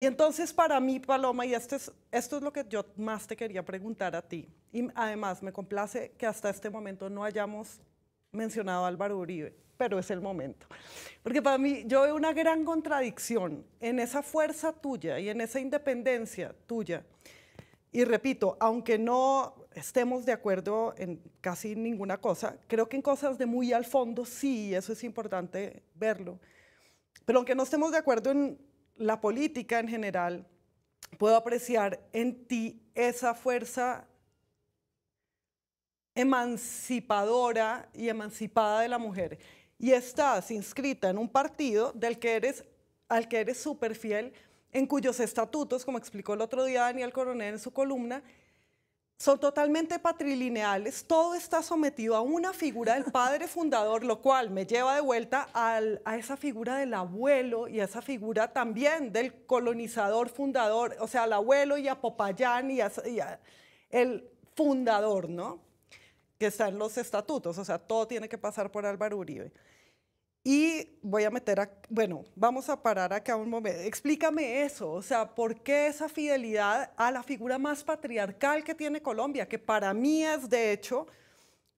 Y entonces para mí, Paloma, y esto es, esto es lo que yo más te quería preguntar a ti, y además me complace que hasta este momento no hayamos mencionado a Álvaro Uribe, pero es el momento. Porque para mí yo veo una gran contradicción en esa fuerza tuya y en esa independencia tuya. Y repito, aunque no estemos de acuerdo en casi ninguna cosa, creo que en cosas de muy al fondo sí, eso es importante verlo. Pero aunque no estemos de acuerdo en la política en general, puedo apreciar en ti esa fuerza emancipadora y emancipada de la mujer. Y estás inscrita en un partido del que al que eres súper fiel, en cuyos estatutos, como explicó el otro día Daniel Coronel en su columna, son totalmente patrilineales, todo está sometido a una figura del padre fundador, lo cual me lleva de vuelta a esa figura del abuelo y a esa figura también del colonizador fundador, o sea, al abuelo y a Popayán y, a, el fundador, ¿no? Que está en los estatutos, o sea, todo tiene que pasar por Álvaro Uribe. Y voy a meter, a, bueno, vamos a parar acá un momento. Explícame eso, o sea, ¿por qué esa fidelidad a la figura más patriarcal que tiene Colombia, que para mí es, de hecho,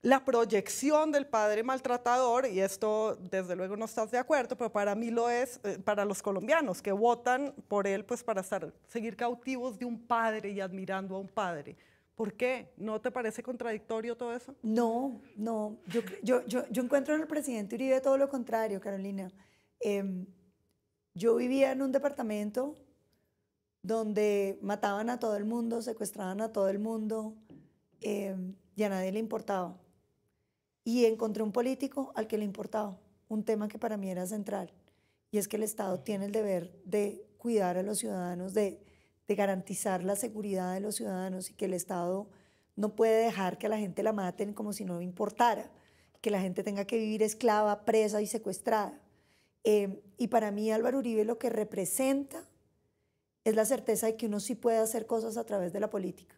la proyección del padre maltratador, y esto desde luego no estás de acuerdo, pero para mí lo es eh, para los colombianos que votan por él pues para estar, seguir cautivos de un padre y admirando a un padre. ¿Por qué? ¿No te parece contradictorio todo eso? No, no. Yo, yo, yo, encuentro en el presidente Uribe todo lo contrario, Carolina. Em, yo vivía en un departamento donde mataban a todo el mundo, secuestraban a todo el mundo em, y a nadie le importaba. Y encontré un político al que le importaba, un tema que para mí era central, y es que el Estado tiene el deber de cuidar a los ciudadanos, de de garantizar la seguridad de los ciudadanos y que el Estado no puede dejar que a la gente la maten como si no importara, que la gente tenga que vivir esclava, presa y secuestrada. Em, y para mí Álvaro Uribe lo que representa es la certeza de que uno sí puede hacer cosas a través de la política.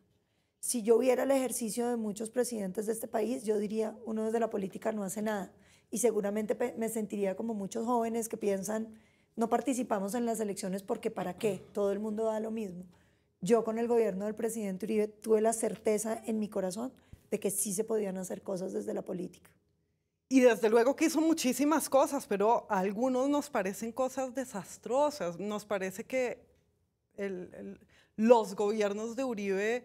Si yo viera el ejercicio de muchos presidentes de este país, yo diría, uno desde la política no hace nada. Y seguramente me sentiría como muchos jóvenes que piensan, no participamos en las elecciones porque ¿para qué? Todo el mundo da lo mismo. Yo con el gobierno del presidente Uribe tuve la certeza en mi corazón de que sí se podían hacer cosas desde la política. Y desde luego que hizo muchísimas cosas, pero a algunos nos parecen cosas desastrosas. Nos parece que los gobiernos de Uribe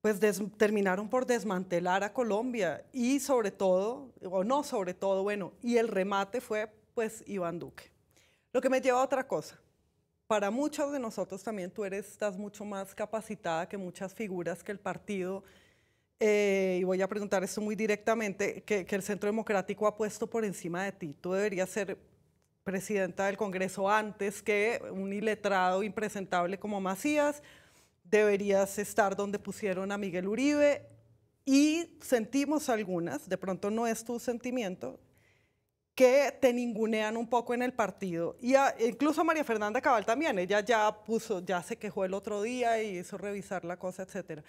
pues terminaron por desmantelar a Colombia y sobre todo, o no sobre todo, bueno, y el remate fue pues Iván Duque. Lo que me lleva a otra cosa. Para muchos de nosotros también tú eres, estás mucho más capacitada que muchas figuras que el partido, eh, y voy a preguntar esto muy directamente, que, que el Centro Democrático ha puesto por encima de ti. Tú deberías ser presidenta del Congreso antes que un iletrado impresentable como Macías, deberías estar donde pusieron a Miguel Uribe y sentimos algunas, de pronto no es tu sentimiento, que te ningunean un poco en el partido. Y incluso María Fernanda Cabal también, ella ya puso, ya se quejó el otro día y hizo revisar la cosa, etcétera.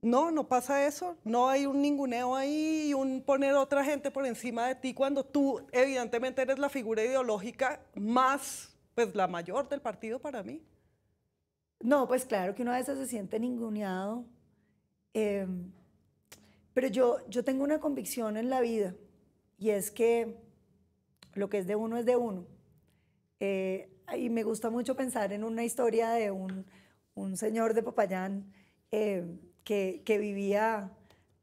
No, no pasa eso. No hay un ninguneo ahí un poner otra gente por encima de ti cuando tú evidentemente eres la figura ideológica más, pues la mayor del partido para mí. No, pues claro que uno a veces se siente ninguneado. Em, pero yo, yo tengo una convicción en la vida y es que lo que es de uno es de uno. Eh, y me gusta mucho pensar en una historia de un, señor de Popayán eh, que, vivía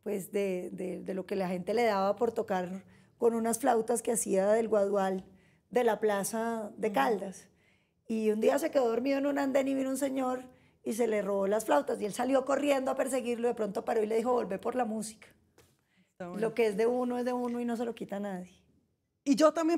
pues de, lo que la gente le daba por tocar con unas flautas que hacía del guadual de la plaza de Caldas. Y un día se quedó dormido en un andén y vino un señor y se le robó las flautas y él salió corriendo a perseguirlo, de pronto paró y le dijo, volvé por la música. Lo que es de uno es de uno y no se lo quita nadie. Y yo también